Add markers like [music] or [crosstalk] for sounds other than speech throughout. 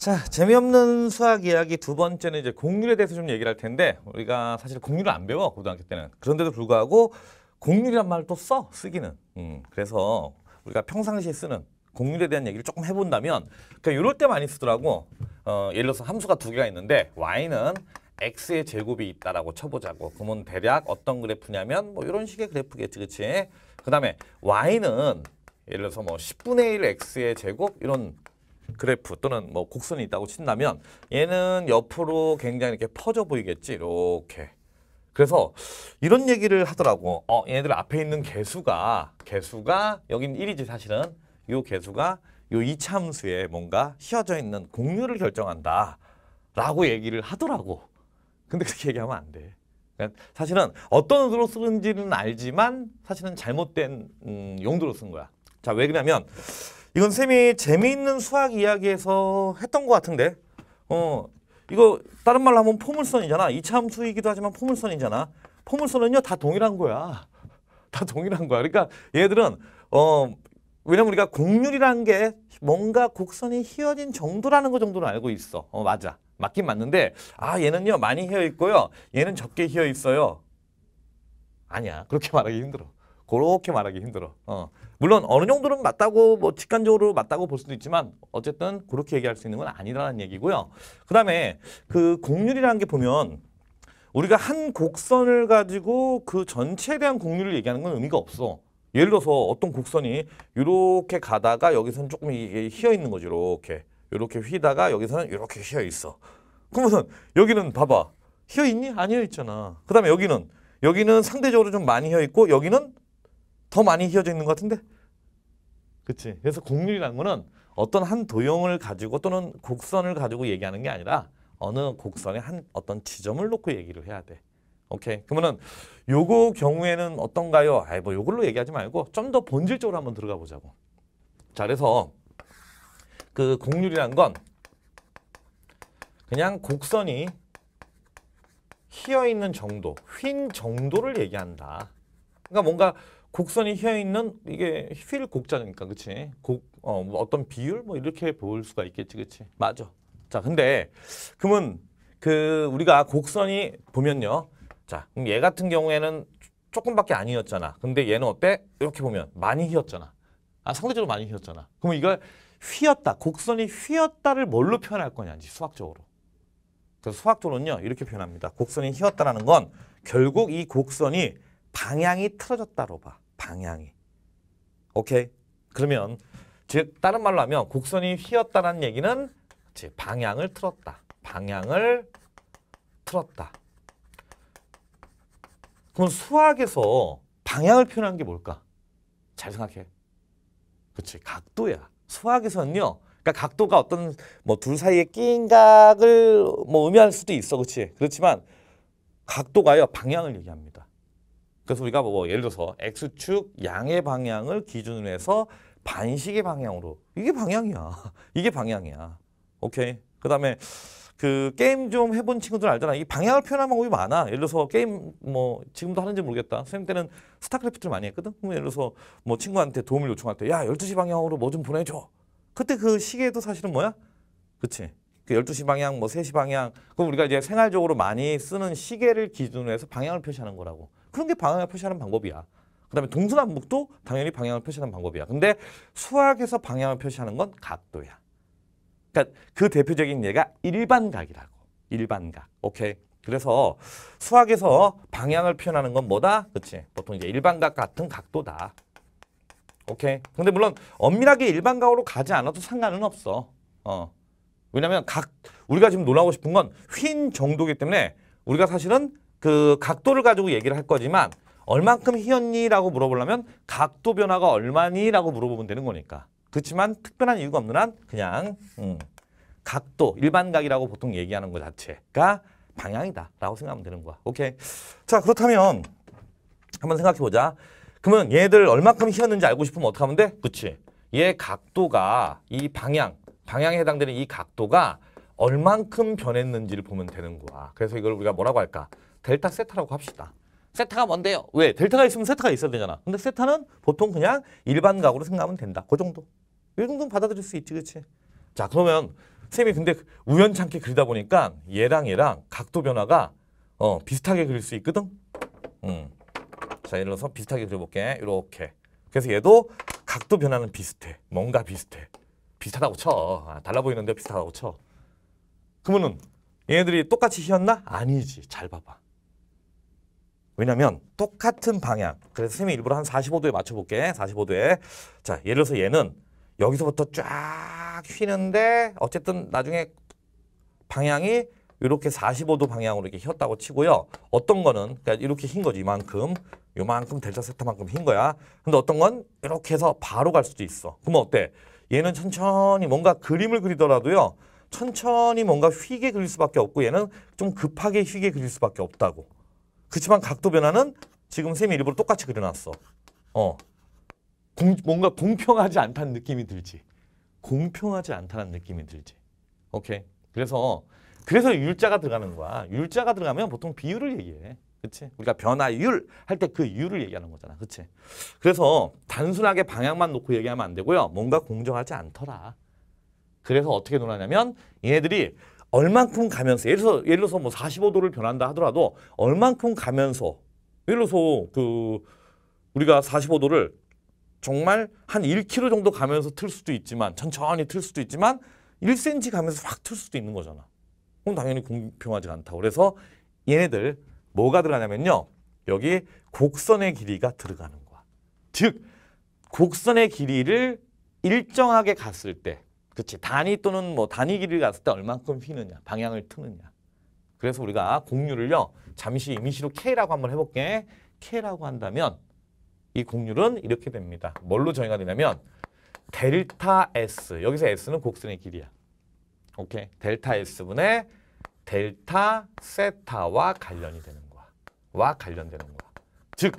자, 재미없는 수학 이야기 두 번째는 이제 공률에 대해서 좀 얘기를 할 텐데 우리가 사실 공률을 안 배워 고등학교 때는 그런데도 불구하고 공률이란 말을 또써 쓰기는 음, 그래서 우리가 평상시에 쓰는 공률에 대한 얘기를 조금 해본다면 그러니까 이럴 때 많이 쓰더라고 어, 예를 들어서 함수가 두 개가 있는데 y는 x의 제곱이 있다라고 쳐보자고 그러면 대략 어떤 그래프냐면 뭐 이런 식의 그래프겠지 그치 그 다음에 y는 예를 들어서 뭐 10분의 1 x의 제곱 이런 그래프 또는 뭐 곡선이 있다고 친다면 얘는 옆으로 굉장히 이렇게 퍼져 보이겠지 이렇게 그래서 이런 얘기를 하더라고 어 얘네들 앞에 있는 개수가 개수가 여긴 1이지 사실은 요 개수가 요 이참수에 뭔가 휘어져 있는 공유를 결정한다 라고 얘기를 하더라고 근데 그렇게 얘기하면 안돼 그러니까 사실은 어떤 의도로 쓰는지는 알지만 사실은 잘못된 음, 용도로 쓴 거야 자왜 그러냐면 이건 쌤이 재미있는 수학 이야기에서 했던 것 같은데 어 이거 다른 말로 하면 포물선이잖아. 이참수이기도 하지만 포물선이잖아. 포물선은요 다 동일한 거야. [laughs] 다 동일한 거야. 그러니까 얘들은 어 왜냐면 우리가 곡률이라는 게 뭔가 곡선이 휘어진 정도라는 거 정도는 알고 있어. 어 맞아. 맞긴 맞는데 아 얘는요 많이 휘어 있고요. 얘는 적게 휘어 있어요. 아니야. 그렇게 말하기 힘들어. 그렇게 말하기 힘들어. 어. 물론 어느 정도는 맞다고 뭐 직관적으로 맞다고 볼 수도 있지만 어쨌든 그렇게 얘기할 수 있는 건 아니라는 얘기고요. 그다음에 그 곡률이라는 게 보면 우리가 한 곡선을 가지고 그 전체에 대한 곡률을 얘기하는 건 의미가 없어. 예를 들어서 어떤 곡선이 이렇게 가다가 여기서는 조금 이게 휘어 있는 거지 이렇게 이렇게 휘다가 여기서는 이렇게 휘어 있어. 그러면 여기는 봐봐 휘어 있니? 아니어 있잖아. 그다음에 여기는 여기는 상대적으로 좀 많이 휘어 있고 여기는 더 많이 휘어져 있는 것 같은데? 그치. 그래서 곡률이라는 거는 어떤 한 도형을 가지고 또는 곡선을 가지고 얘기하는 게 아니라 어느 곡선의 한 어떤 지점을 놓고 얘기를 해야 돼. 오케이. 그러면은 요거 경우에는 어떤가요? 아이 뭐 요걸로 얘기하지 말고 좀 더 본질적으로 한번 들어가 보자고. 자, 그래서 그 곡률이란 건 그냥 곡선이 휘어 있는 정도, 휜 정도를 얘기한다. 그러니까 뭔가 곡선이 휘어 있는 이게 휠 곡자니까 그치 곡 어, 뭐 어떤 비율 뭐 이렇게 볼 수가 있겠지 그치 맞아 자 근데 그러면 그 우리가 곡선이 보면요 자 얘 같은 경우에는 조금밖에 아니었잖아 근데 얘는 어때 이렇게 보면 많이 휘었잖아 아 상대적으로 많이 휘었잖아 그럼 이걸 휘었다 곡선이 휘었다를 뭘로 표현할 거냐지 수학적으로 그래서 수학적으로는요 이렇게 표현합니다 곡선이 휘었다라는 건 결국 이 곡선이 방향이 틀어졌다로 봐. 방향이. 오케이. 그러면 즉 다른 말로 하면 곡선이 휘었다는 얘기는 즉 방향을 틀었다. 방향을 틀었다. 그럼 수학에서 방향을 표현한 게 뭘까? 잘 생각해. 그렇지. 각도야. 수학에서는요. 그러니까 각도가 어떤 뭐 둘 사이에 끼인 각을 뭐 의미할 수도 있어. 그렇지. 그렇지만 각도가요. 방향을 얘기합니다. 그래서 우리가 뭐 예를 들어서 X축 양의 방향을 기준으로 해서 반시계 방향으로 이게 방향이야. [laughs] 이게 방향이야. 오케이. 그다음에 그 게임 좀 해본 친구들 알잖아. 이 방향을 표현하는 방법이 많아. 예를 들어서 게임 뭐 지금도 하는지 모르겠다. 선생님 때는 스타크래프트를 많이 했거든. 예를 들어서 뭐 친구한테 도움을 요청할 때 야, 12시 방향으로 뭐 좀 보내줘. 그때 그 시계도 사실은 뭐야? 그치? 그 12시 방향, 뭐 3시 방향. 그럼 우리가 이제 생활적으로 많이 쓰는 시계를 기준으로 해서 방향을 표시하는 거라고. 그런 게 방향을 표시하는 방법이야. 그다음에 동서남북도 당연히 방향을 표시하는 방법이야. 근데 수학에서 방향을 표시하는 건 각도야. 그러니까 그 대표적인 예가 일반각이라고. 일반각. 오케이. 그래서 수학에서 방향을 표현하는 건 뭐다? 그치 보통 이제 일반각 같은 각도다. 오케이. 근데 물론 엄밀하게 일반각으로 가지 않아도 상관은 없어. 어. 왜냐면 각 우리가 지금 논하고 싶은 건 휜 정도기 때문에 우리가 사실은 그 각도를 가지고 얘기를 할 거지만 얼만큼 희었니라고 물어보려면 각도 변화가 얼마니라고 물어보면 되는 거니까. 그렇지만 특별한 이유가 없는 한 그냥 음, 각도, 일반각이라고 보통 얘기하는 것 자체가 방향이다라고 생각하면 되는 거야. 오케이. 자 그렇다면 한번 생각해 보자. 그러면 얘들 얼만큼 희었는지 알고 싶으면 어떻게 하면 돼? 그치. 얘 각도가 이 방향, 방향에 해당되는 이 각도가 얼만큼 변했는지를 보면 되는 거야. 그래서 이걸 우리가 뭐라고 할까? 델타 세타라고 합시다. 세타가 뭔데요? 왜? 델타가 있으면 세타가 있어야 되잖아. 근데 세타는 보통 그냥 일반 각으로 생각하면 된다. 그 정도. 이 정도는 받아들일 수 있지, 그치? 자, 그러면 선생님이 근데 우연찮게 그리다 보니까 얘랑 얘랑 각도 변화가 어, 비슷하게 그릴 수 있거든? 음. 자, 예를 들어서 비슷하게 그려볼게. 이렇게. 그래서 얘도 각도 변화는 비슷해. 뭔가 비슷해. 비슷하다고 쳐. 아, 달라 보이는데 비슷하다고 쳐. 그러면은 얘네들이 똑같이 휘었나 아니지. 잘 봐봐. 왜냐면 똑같은 방향. 그래서 선생님이 일부러 한 45도에 맞춰볼게. 45도에. 자, 예를 들어서 얘는 여기서부터 쫙 휘는데 어쨌든 나중에 방향이 이렇게 45도 방향으로 이렇게 휘었다고 치고요. 어떤 거는 그러니까 이렇게 흰 거지 이만큼 요만큼 델타 세타만큼 흰 거야. 근데 어떤 건 이렇게 해서 바로 갈 수도 있어. 그러면 어때? 얘는 천천히 뭔가 그림을 그리더라도요. 천천히 뭔가 휘게 그릴 수밖에 없고 얘는 좀 급하게 휘게 그릴 수밖에 없다고. 그렇지만 각도 변화는 지금 쌤이 일부러 똑같이 그려놨어. 어. 공, 뭔가 공평하지 않다는 느낌이 들지. 공평하지 않다는 느낌이 들지. 오케이. 그래서 그래서 율자가 들어가는 거야. 율자가 들어가면 보통 비율을 얘기해. 그치? 우리가 변화율 할 때 그 율을 얘기하는 거잖아. 그치? 그래서 단순하게 방향만 놓고 얘기하면 안 되고요. 뭔가 공정하지 않더라. 그래서 어떻게 논하냐면 얘네들이 얼만큼 가면서 예를 들어서 예를 들어서 뭐 45도를 변한다 하더라도 얼만큼 가면서 예를 들어서 그 우리가 45도를 정말 한 1km 정도 가면서 틀 수도 있지만 천천히 틀 수도 있지만 1cm 가면서 확 틀 수도 있는 거잖아. 그럼 당연히 공평하지 않다. 그래서 얘네들 뭐가 들어가냐면요. 여기 곡선의 길이가 들어가는 거야. 즉 곡선의 길이를 일정하게 갔을 때 그렇지. 단위 또는 뭐 단위 길이를 갔을 때 얼만큼 휘느냐, 방향을 트느냐. 그래서 우리가 곡률을요 잠시 임시로 K라고 한번 해볼게. K라고 한다면 이곡률은 이렇게 됩니다. 뭘로 정의가 되냐면 델타 S. 여기서 S는 곡선의 길이야. 오케이. 델타 S분의 델타 세타와 관련이 되는 거야. 와 관련되는 거야. 즉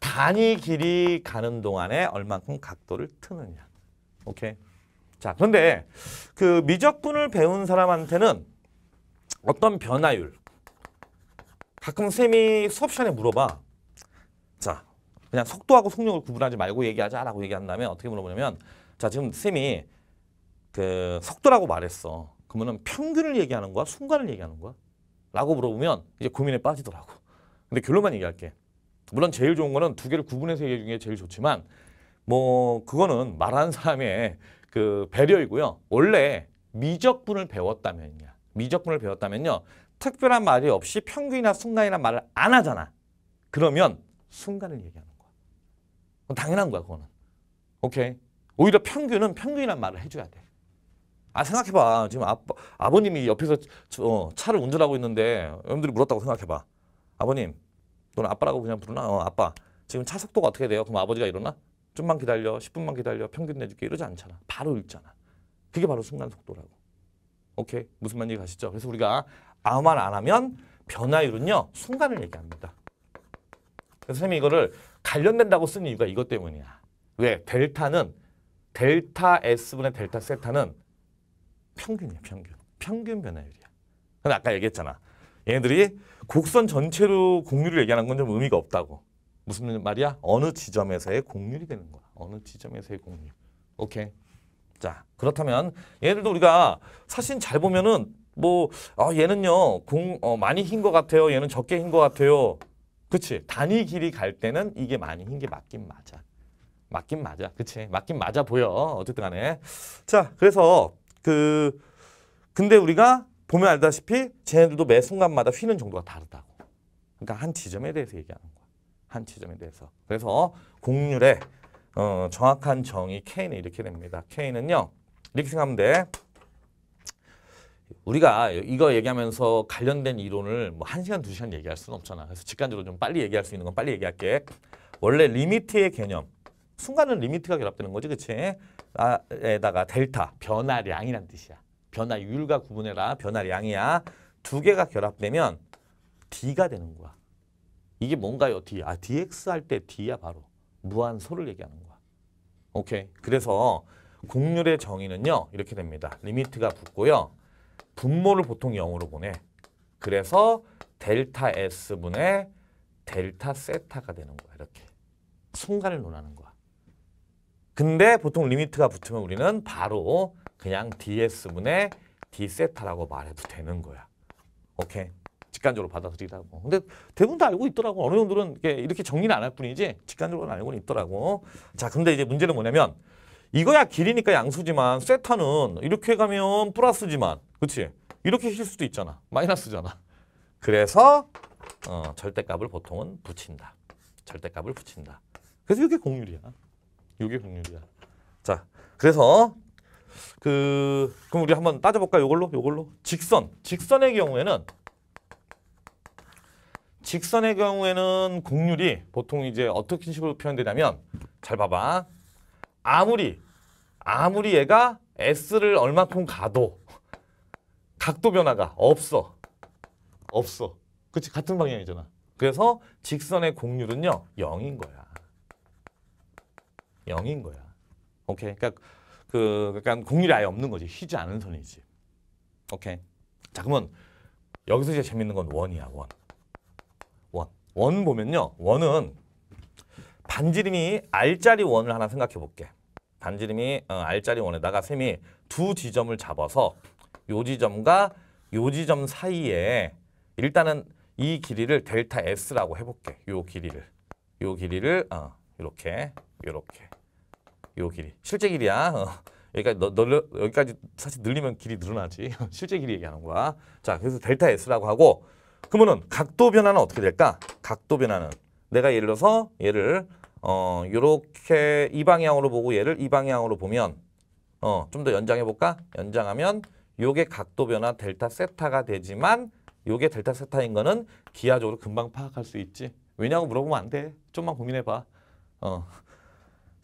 단위 길이 가는 동안에 얼만큼 각도를 트느냐. 오케이. 자, 그런데 그 미적분을 배운 사람한테는 어떤 변화율 가끔 쌤이 수업 시간에 물어봐. 자, 그냥 속도하고 속력을 구분하지 말고 얘기하자라고 얘기한다면 어떻게 물어보냐면 자, 지금 쌤이 그 속도라고 말했어. 그러면은 평균을 얘기하는 거야? 순간을 얘기하는 거야? 라고 물어보면 이제 고민에 빠지더라고. 근데 결론만 얘기할게. 물론 제일 좋은 거는 두 개를 구분해서 얘기해 주는 게 제일 좋지만 뭐 그거는 말하는 사람의 그 배려이고요. 원래 미적분을 배웠다면요. 미적분을 배웠다면요. 특별한 말이 없이 평균이나 순간이란 말을 안 하잖아. 그러면 순간을 얘기하는 거야. 당연한 거야, 그거는. 오케이. 오히려 평균은 평균이란 말을 해줘야 돼. 아 생각해봐. 지금 아빠, 아버님이 옆에서 어, 차를 운전하고 있는데 여러분들이 물었다고 생각해봐. 아버님, 너는 아빠라고 그냥 부르나? 어, 아빠. 지금 차 속도가 어떻게 돼요? 그럼 아버지가 이러나? 좀만 기다려 10분만 기다려 평균 내줄게 이러지 않잖아 바로 읽잖아 그게 바로 순간 속도라고 오케이 무슨 말인지 가시죠 그래서 우리가 아무 말 안 하면 변화율은요 순간을 얘기합니다 그래서 선생님이 이거를 관련된다고 쓴 이유가 이것 때문이야 왜? 델타는 델타 S분의 델타 세타는 평균이야 평균 평균 변화율이야 근데 아까 얘기했잖아 얘네들이 곡선 전체로 공유를 얘기하는 건 좀 의미가 없다고 무슨 말이야? 어느 지점에서의 공률이 되는 거야. 어느 지점에서의 공률. 오케이. 자, 그렇다면 얘들도 우리가 사실 잘 보면은 뭐 어, 얘는요. 공 어, 많이 흰 것 같아요. 얘는 적게 흰 것 같아요. 그치? 단위 길이 갈 때는 이게 많이 흰 게 맞긴 맞아. 맞긴 맞아. 그치? 맞긴 맞아 보여. 어쨌든 간에. 자, 그래서 그 근데 우리가 보면 알다시피 쟤네들도 매 순간마다 휘는 정도가 다르다고. 그러니까 한 지점에 대해서 얘기하는 거야. 한 지점에 대해서. 그래서 곡률의 어, 정확한 정의 K는 이렇게 됩니다. K는요. 이렇게 생각하면 돼. 우리가 이거 얘기하면서 관련된 이론을 뭐 1시간, 2시간 얘기할 수는 없잖아. 그래서 직관적으로 좀 빨리 얘기할 수 있는 건 빨리 얘기할게. 원래 리미트의 개념. 순간은 리미트가 결합되는 거지, 그치? 아, 에다가 델타, 변화량이란 뜻이야. 변화율과 구분해라, 변화량이야. 두 개가 결합되면 D가 되는 거야. 이게 뭔가요? D. 아, DX 할 때 D야 바로. 무한소를 얘기하는 거야. 오케이. 그래서 곡률의 정의는요. 이렇게 됩니다. 리미트가 붙고요. 분모를 보통 0으로 보내. 그래서 델타 S분의 델타 세타가 되는 거야. 이렇게. 순간을 논하는 거야. 근데 보통 리미트가 붙으면 우리는 바로 그냥 ds분의 d세타라고 말해도 되는 거야. 오케이. 직관적으로 받아들이라고. 근데 대부분 다 알고 있더라고. 어느 정도는 이렇게 정리는 안 할 뿐이지 직관적으로는 알고는 있더라고. 자, 근데 이제 문제는 뭐냐면 이거야 길이니까 양수지만 세타는 이렇게 가면 플러스지만 그치? 이렇게 쉴 수도 있잖아. 마이너스잖아. 그래서 어, 절대값을 보통은 붙인다. 절대값을 붙인다. 그래서 이게 공률이야. 이게 공률이야. 자, 그래서 그 그럼 우리 한번 따져볼까? 요걸로 요걸로 직선 직선의 경우에는 직선의 경우에는 곡률이 보통 이제 어떻게 식으로 표현되냐면 잘 봐봐. 아무리 아무리 얘가 S를 얼마큼 가도 각도 변화가 없어. 없어. 그치 같은 방향이잖아. 그래서 직선의 곡률은요. 0인 거야. 0인 거야. 오케이. 그러니까 그그러 그러니까 곡률이 아예 없는 거지. 휘지 않은 선이지. 오케이. 자, 그러면 여기서 이제 재밌는 건 원이야, 원. 원 보면요. 원은 반지름이 알짜리 원을 하나 생각해 볼게. 반지름이 어, R짜리 원에다가 샘이두 지점을 잡아서 요 지점과 요 지점 사이에 일단은 이 길이를 델타 S라고 해볼게. 요 길이를. 요 길이를 어, 이렇게 이렇게 요 길이. 실제 길이야. 어, 여기까지, 너, 너, 여기까지 사실 늘리면 길이 늘어나지. [laughs] 실제 길이 얘기하는 거야. 자, 그래서 델타 S라고 하고 그러면은 각도 변화는 어떻게 될까? 각도 변화는 내가 예를 들어서 얘를 어요렇게이 방향으로 보고 얘를 이 방향으로 보면 어좀 더 연장해 볼까? 연장하면 요게 각도 변화 델타 세타가 되지만 요게 델타 세타인 거는 기하적으로 금방 파악할 수 있지. 왜냐고 물어보면 안 돼. 좀만 고민해 봐. 어.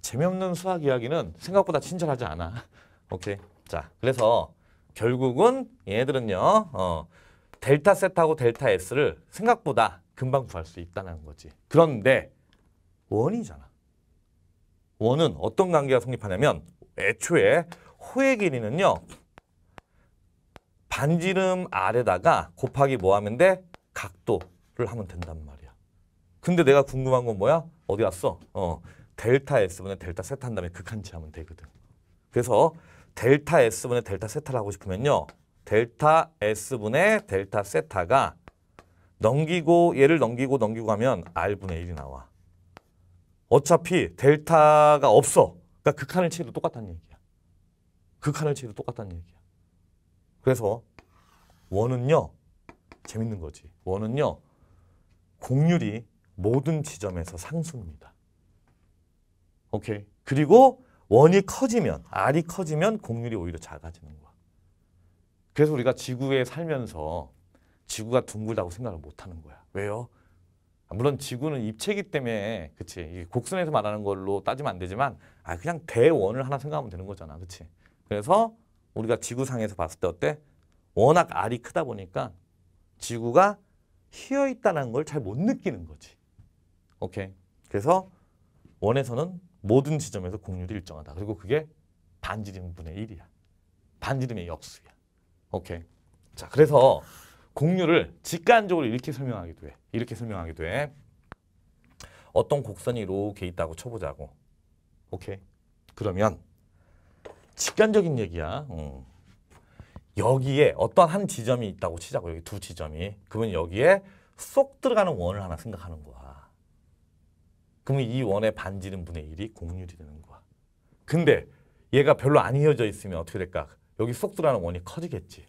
재미없는 수학 이야기는 생각보다 친절하지 않아. 오케이. 자, 그래서 결국은 얘들은요. 어. 델타 Z하고 델타 S를 생각보다 금방 구할 수 있다는 거지. 그런데 원이잖아. 원은 어떤 관계가 성립하냐면 애초에 호의 길이는요. 반지름 아래다가 곱하기 뭐 하면 돼? 각도를 하면 된단 말이야. 근데 내가 궁금한 건 뭐야? 어디 갔어? 어, 델타 S분의 델타 세타 한 다음에 극한치 하면 되거든. 그래서 델타 S분의 델타 세타를 하고 싶으면요. 델타 S분의 델타 세타가 넘기고 얘를 넘기고 넘기고 하면 R분의 1이 나와. 어차피 델타가 없어. 그러니까 극한을 치도 똑같다는 얘기야. 극한을 치도 똑같다는 얘기야. 그래서 원은요. 재밌는 거지. 원은요. 공률이 모든 지점에서 상수입니다. 오케이. 그리고 원이 커지면, R이 커지면 공률이 오히려 작아지는 거야. 그래서 우리가 지구에 살면서 지구가 둥글다고 생각을 못하는 거야. 왜요? 아, 물론 지구는 입체기 때문에 그치 곡선에서 말하는 걸로 따지면 안 되지만 아 그냥 대원을 하나 생각하면 되는 거잖아 그치 그래서 우리가 지구상에서 봤을 때 어때 워낙 알이 크다 보니까 지구가 휘어 있다는 걸 잘 못 느끼는 거지 오케이 그래서 원에서는 모든 지점에서 공률이 일정하다 그리고 그게 반지름 분의 1이야 반지름의 역수야 오케이. 자, 그래서 곡률을 직관적으로 이렇게 설명하기도 해. 이렇게 설명하기도 해. 어떤 곡선이 이렇게 있다고 쳐보자고. 오케이. 그러면 직관적인 얘기야. 음. 여기에 어떤 한 지점이 있다고 치자고. 여기 두 지점이. 그러면 여기에 쏙 들어가는 원을 하나 생각하는 거야. 그러면 이 원의 반지름 분의 1이 공률이 되는 거야. 근데 얘가 별로 안 이어져 있으면 어떻게 될까? 여기 쏙 들어가는 원이 커지겠지.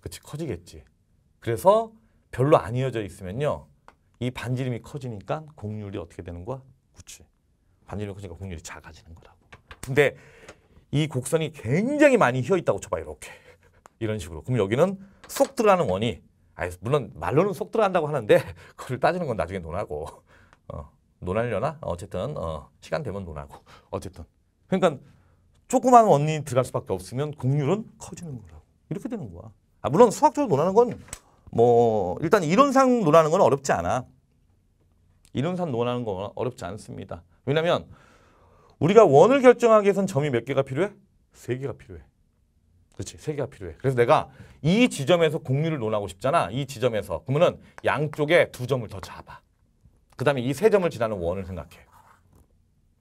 그치 커지겠지. 그래서 별로 안 이어져 있으면요. 이 반지름이 커지니까 공률이 어떻게 되는 거야? 그치. 반지름이 커지니까 공률이 작아지는 거라고. 근데 이 곡선이 굉장히 많이 휘어 있다고 쳐봐 이렇게. [laughs] 이런 식으로. 그럼 여기는 쏙 들어가는 원이 아니, 물론 말로는 쏙 들어간다고 하는데 [laughs] 그걸 따지는 건 나중에 논하고 어, 논하려나? 어쨌든 어, 시간 되면 논하고 어쨌든 그러니까 조그만 원인이 들어갈 수밖에 없으면 공률은 커지는 거라고. 이렇게 되는 거야. 아, 물론 수학적으로 논하는 건 뭐 일단 이론상 논하는 건 어렵지 않아. 이론상 논하는 건 어렵지 않습니다. 왜냐하면 우리가 원을 결정하기 위해선 점이 몇 개가 필요해? 세 개가 필요해. 그렇지. 세 개가 필요해. 그래서 내가 이 지점에서 공률을 논하고 싶잖아. 이 지점에서. 그러면은 양쪽에 두 점을 더 잡아. 그 다음에 이 세 점을 지나는 원을 생각해.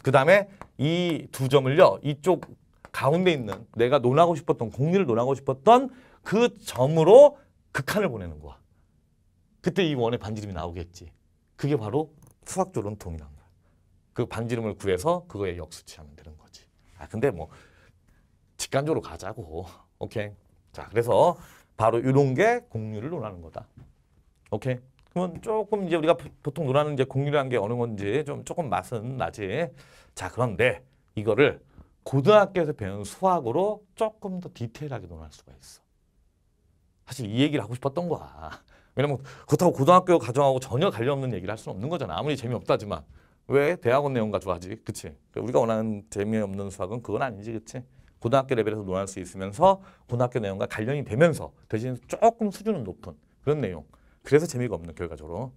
그 다음에 이 두 점을요. 이쪽 가운데 있는 내가 논하고 싶었던 공리를 논하고 싶었던 그 점으로 극한을 보내는 거야. 그때 이 원의 반지름이 나오겠지. 그게 바로 수학적 론통이란 거야. 그 반지름을 구해서 그거에 역수치하면 되는 거지. 아 근데 뭐 직관적으로 가자고. 오케이. 자 그래서 바로 이런 게 공률을 논하는 거다. 오케이. 그러면 조금 이제 우리가 보통 논하는 이제 공률이라는 게 어느 건지 좀 조금 맛은 나지. 자, 그런데 이거를 고등학교에서 배운 수학으로 조금 더 디테일하게 논할 수가 있어. 사실 이 얘기를 하고 싶었던 거야. 왜냐면 그렇다고 고등학교 가정하고 전혀 관련 없는 얘기를 할 수는 없는 거잖아. 아무리 재미없다지만. 왜 대학원 내용 가지고 하지? 그치? 그러니까 우리가 원하는 재미없는 수학은 그건 아니지, 그치? 고등학교 레벨에서 논할 수 있으면서 고등학교 내용과 관련이 되면서 대신 조금 수준은 높은 그런 내용. 그래서 재미가 없는 결과적으로.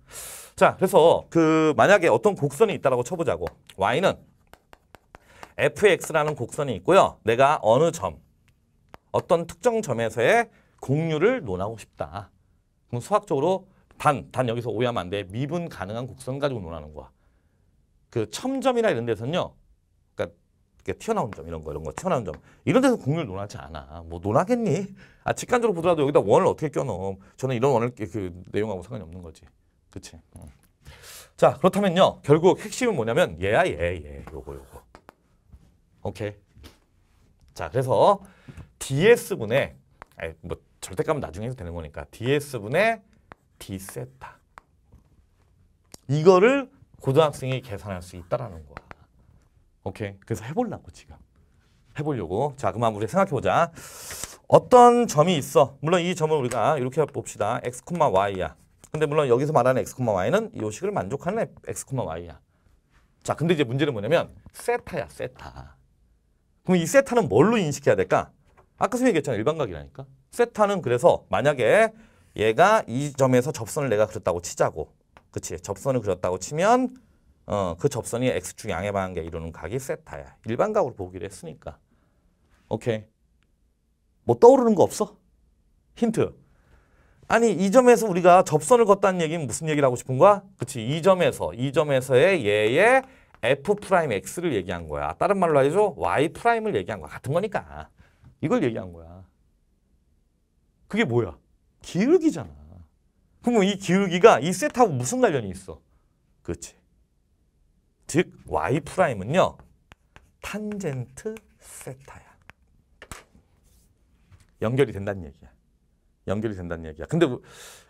자, 그래서 그 만약에 어떤 곡선이 있다라고 쳐보자고. y는 fx라는 곡선이 있고요. 내가 어느 점, 어떤 특정 점에서의 공유를 논하고 싶다. 그럼 수학적으로 단, 단 여기서 오해하면 안 돼. 미분 가능한 곡선 가지고 논하는 거야. 그 첨점이나 이런 데서는요. 튀어나온 점 이런 거 이런 거 튀어나온 점 이런 데서 국률 논하지 않아 뭐 논하겠니? 아 직관적으로 보더라도 여기다 원을 어떻게 껴넣어 저는 이런 원을 그 내용하고 상관이 없는 거지 그치? 어. 자 그렇다면요 결국 핵심은 뭐냐면 얘야 얘얘 요거 요거 오케이 자 그래서 ds분의 아니, 뭐 절대값은 나중에 해도 되는 거니까 ds분의 d세타 이거를 고등학생이 계산할 수 있다라는 거야 오케이. 그래서 해보려고 지금. 해보려고. 자, 그럼 우리 생각해보자. 어떤 점이 있어. 물론 이 점을 우리가 이렇게 봅시다. x, y야. 근데 물론 여기서 말하는 x, y는 이식을 만족하는 x, y야. 자, 근데 이제 문제는 뭐냐면 세타야, 세타. 그럼 이 세타는 뭘로 인식해야 될까? 아까 선생님 얘기했잖아. 일반각이라니까. 세타는 그래서 만약에 얘가 이 점에서 접선을 내가 그렸다고 치자고. 그치. 접선을 그렸다고 치면 어, 그 접선이 X축 양의 반개 이루는 각이 세타야. 일반 각으로 보기로 했으니까. 오케이. 뭐 떠오르는 거 없어? 힌트. 아니 이 점에서 우리가 접선을 걷다는 얘기는 무슨 얘기를 하고 싶은 거야? 그치 이 점에서 이 점에서의 얘의 f 프라임 x를 얘기한 거야. 다른 말로 하죠 y 프라임을 얘기한 거야. 같은 거니까 이걸 얘기한 거야. 그게 뭐야? 기울기잖아. 그러면 이 기울기가 이세타하고 무슨 관련이 있어? 그치 즉 y 프라임은요. 탄젠트 세타야. 연결이 된다는 얘기야. 연결이 된다는 얘기야. 근데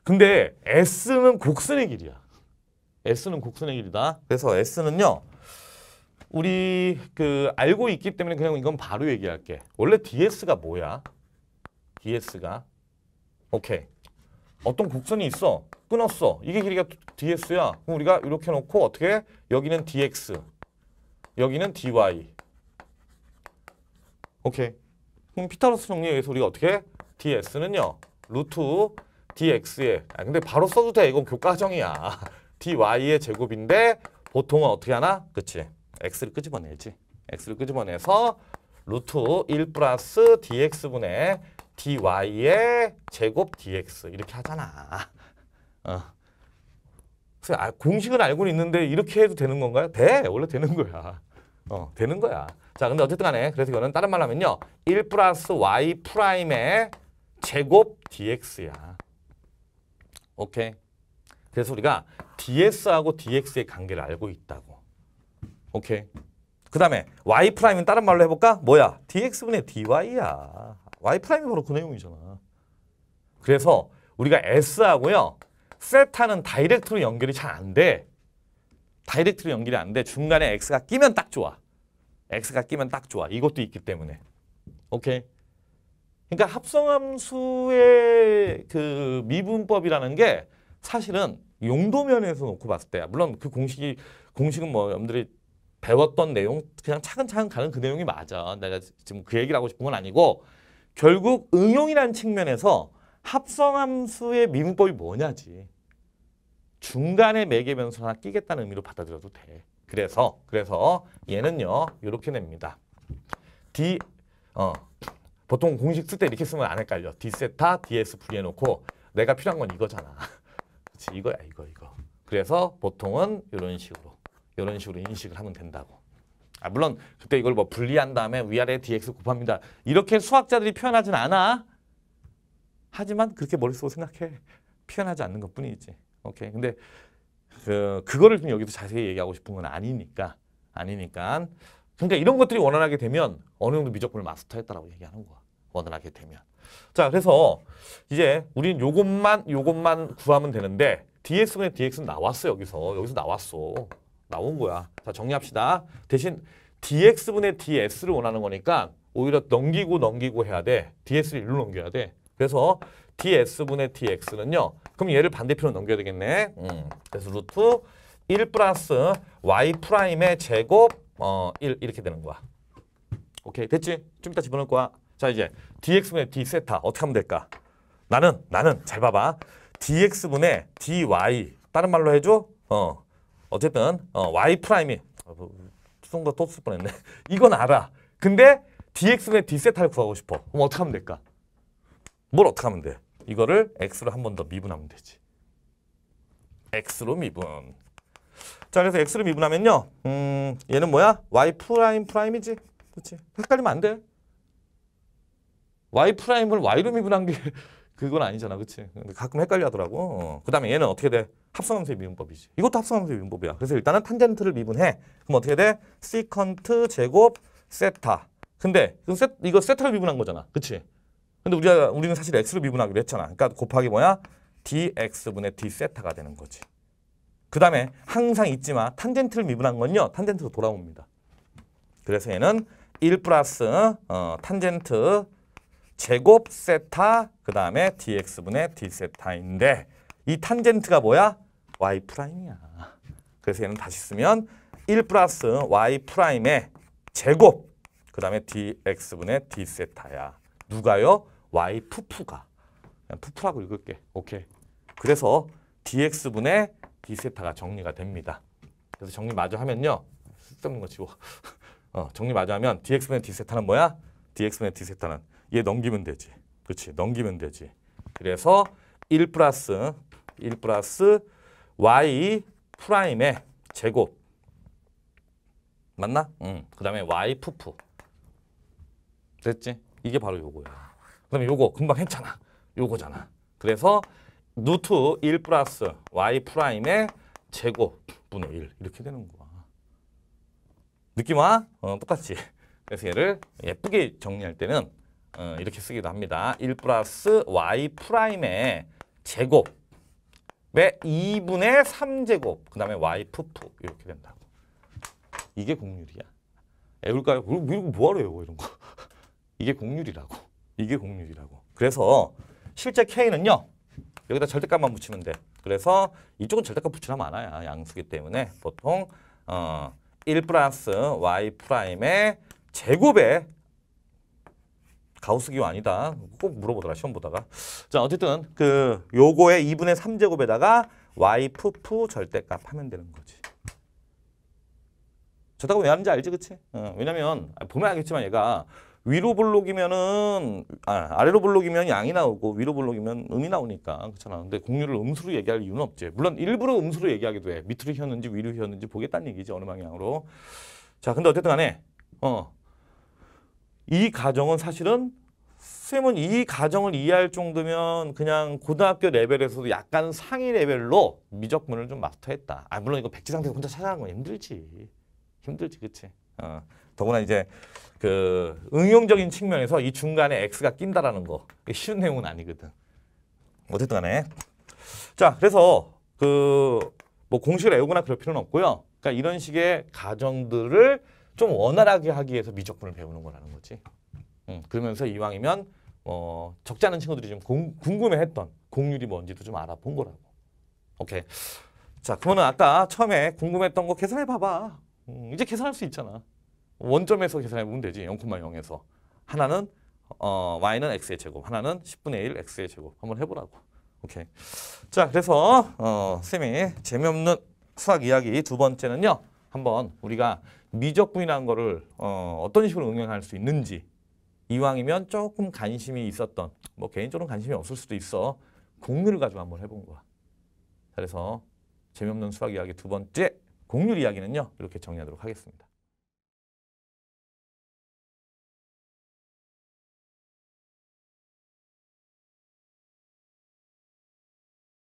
근데 s는 곡선의 길이야. s는 곡선의 길이다. 그래서 s는요. 우리 그 알고 있기 때문에 그냥 이건 바로 얘기할게. 원래 ds가 뭐야? ds가 오케이. 어떤 곡선이 있어. 끊었어. 이게 길이가 ds야. 그럼 우리가 이렇게 놓고 어떻게 해? 여기는 dx. 여기는 dy. 오케이. 그럼 피타로스 정리에 의해서 우리가 어떻게 해? ds는요. 루트 dx에. 아, 근데 바로 써도 돼. 이건 교과정이야. [laughs] dy의 제곱인데 보통은 어떻게 하나? 그치. x를 끄집어내지 x를 끄집어내서 루트 1 플러스 dx분의 dy의 제곱 dx 이렇게 하잖아. [laughs] 어. 아, 공식은 알고 있는데 이렇게 해도 되는 건가요? 돼. 원래 되는 거야. 어, 되는 거야. 자, 근데 어쨌든 간에 그래서 이거는 다른 말로 하면요. 1 플러스 y 프라임의 제곱 dx야. 오케이. 그래서 우리가 ds하고 dx의 관계를 알고 있다고. 오케이. 그 다음에 y 프라임은 다른 말로 해볼까? 뭐야? dx분의 dy야. y 프라임이 바로 그 내용이잖아. 그래서 우리가 S하고요. 세타는 다이렉트로 연결이 잘 안 돼. 다이렉트로 연결이 안 돼. 중간에 X가 끼면 딱 좋아. X가 끼면 딱 좋아. 이것도 있기 때문에. 오케이? 그러니까 합성함수의 그 미분법이라는 게 사실은 용도면에서 놓고 봤을 때야. 물론 그 공식이 공식은 뭐 여러분들이 배웠던 내용 그냥 차근차근 가는 그 내용이 맞아. 내가 지금 그 얘기를 하고 싶은 건 아니고 결국 응용이란 측면에서 합성함수의 미분법이 뭐냐지. 중간에 매개 변수 하나 끼겠다는 의미로 받아들여도 돼. 그래서 그래서 얘는요. 이렇게 냅니다. d 어 보통 공식 쓸 때 이렇게 쓰면 안 헷갈려. d 세타 ds 풀이해 놓고 내가 필요한 건 이거잖아. [laughs] 그렇지. 이거야, 이거 이거. 그래서 보통은 이런 식으로 이런 식으로 인식을 하면 된다고. 아, 물론 그때 이걸 뭐 분리한 다음에 위아래 dx 곱합니다. 이렇게 수학자들이 표현하진 않아. 하지만 그렇게 머릿속으로 생각해. 표현하지 않는 것 뿐이지. 오케이. 근데 그, 그거를 좀 여기서 자세히 얘기하고 싶은 건 아니니까. 아니니까. 그러니까 이런 것들이 원활하게 되면 어느 정도 미적분을 마스터했다라고 얘기하는 거야. 원활하게 되면. 자, 그래서 이제 우린 요것만 요것만 구하면 되는데 ds 분의 dx는 나왔어 여기서. 여기서 나왔어. 나온 거야. 자 정리합시다. 대신 dx분의 ds를 원하는 거니까 오히려 넘기고 넘기고 해야 돼. ds를 일로 넘겨야 돼. 그래서 ds분의 dx는요. 그럼 얘를 반대편으로 넘겨야 되겠네. 음. 그래서 루트 1 플러스 y 프라임의 제곱 어, 1 이렇게 되는 거야. 오케이 됐지? 좀 이따 집어넣을 거야. 자 이제 dx분의 d 세타 어떻게 하면 될까? 나는 나는 잘 봐봐. dx분의 dy 다른 말로 해줘. 어. 어쨌든 어, y 프라임이 순간 어, 또쓸 뭐, 뻔했네. [laughs] 이건 알아. 근데 dx는 d세타를 구하고 싶어. 그럼 어떻게 하면 될까? 뭘 어떻게 하면 돼? 이거를 x로 한 번 더 미분하면 되지. x로 미분. 자, 그래서 x로 미분하면요. 음, 얘는 뭐야? y 프라임 프라임이지. 그렇지? 헷갈리면 안 돼. y 프라임을 y로 미분한 게 그건 아니잖아, 그치? 근데 가끔 헷갈려 하더라고. 어. 그 다음에 얘는 어떻게 돼? 합성함수의 미분법이지. 이것도 합성함수의 미분법이야. 그래서 일단은 탄젠트를 미분해. 그럼 어떻게 돼? 시컨트 제곱 세타. 근데 이건 세, 이거 세타를 미분한 거잖아, 그치? 근데 우리가, 우리는 사실 x를 미분하기로 했잖아. 그러니까 곱하기 뭐야? dx분의 d세타가 되는 거지. 그 다음에 항상 있지만 탄젠트를 미분한 건요. 탄젠트로 돌아옵니다. 그래서 얘는 1 플러스 어, 탄젠트 제곱 세타 그 다음에 dx분의 d세타인데 이 탄젠트가 뭐야? y 프라임이야. 그래서 얘는 다시 쓰면 1 플러스 y 프라임의 제곱 그 다음에 dx분의 d세타야. 누가요? y 푸푸가. 그냥 푸푸라고 읽을게. 오케이. 그래서 dx분의 d세타가 정리가 됩니다. 그래서 정리 마저 하면요. 쓸데없는 거 지워. [laughs] 어, 정리 마저 하면 dx분의 d세타는 뭐야? dx분의 d세타는 얘 넘기면 되지. 그렇지. 넘기면 되지. 그래서 1 플러스 1 플러스 y 프라임의 제곱 맞나? 응. 그 다음에 y 푸푸 됐지? 이게 바로 요거야. 그럼 요거 금방 했잖아. 요거잖아. 그래서 루트 1 플러스 y 프라임의 제곱 분의 1 이렇게 되는 거야. 느낌 와? 어, 똑같지? 그래서 얘를 예쁘게 정리할 때는 어, 이렇게 쓰기도 합니다. 1 플러스 y 프라임의 제곱의 2분의 3제곱 그 다음에 y 푸푸 이렇게 된다고. 이게 공률이야. 애울까요? 이거 뭐하러 외워 이런 거. [laughs] 이게 공률이라고. 이게 공률이라고. 그래서 실제 K는요. 여기다 절대값만 붙이면 돼. 그래서 이쪽은 절대값 붙이려면 아야 양수기 때문에 보통 어, 1 플러스 y 프라임의 제곱의 가우스 기호 아니다. 꼭 물어보더라 시험 보다가. 자 어쨌든 그 요거의 2분의 3제곱에다가 y 푸푸 절대값 하면 되는 거지. 저다가 왜 하는지 알지 그치? 어, 왜냐면 아, 보면 알겠지만 얘가 위로 블록이면은 아, 아 래로 블록이면 양이 나오고 위로 블록이면 음이 나오니까 그렇잖아. 근데 공유를 음수로 얘기할 이유는 없지. 물론 일부러 음수로 얘기하기도 해. 밑으로 휘었는지 위로 휘었는지 보겠다는 얘기지 어느 방향으로. 자 근데 어쨌든 간에 어이 가정은 사실은 쌤은 이 가정을 이해할 정도면 그냥 고등학교 레벨에서도 약간 상위 레벨로 미적분을 좀 마스터했다. 아 물론 이거 백지 상태에서 혼자 찾아가는 건 힘들지. 힘들지 그치. 어. 더구나 이제 그 응용적인 측면에서 이 중간에 X가 낀다라는 거 쉬운 내용은 아니거든. 어쨌든 간에 자 그래서 그 뭐 공식을 외우거나 그럴 필요는 없고요. 그러니까 이런 식의 가정들을 좀 원활하게 하기 위해서 미적분을 배우는 거라는 거지. 음, 그러면서 이왕이면 어, 적지 은 친구들이 좀 공, 궁금해했던 공률이 뭔지도 뭐 좀 알아본 거라고. 오케이. 자, 그러면 아까 처음에 궁금했던 거 계산해 봐봐. 음, 이제 계산할 수 있잖아. 원점에서 계산해 보면 되지. 0,0에서. 하나는 어, y는 x의 제곱, 하나는 10분의 1 x의 제곱. 한번 해보라고. 오케이. 자, 그래서 어, 쌤이 재미없는 수학 이야기 두 번째는요. 한번 우리가 미적분이라는 거를 어, 어떤 식으로 응용할 수 있는지 이왕이면 조금 관심이 있었던 뭐개인적으로 관심이 없을 수도 있어 공률을 가지고 한번 해본 거야. 그래서 재미없는 수학 이야기 두 번째 공률 이야기는요. 이렇게 정리하도록 하겠습니다.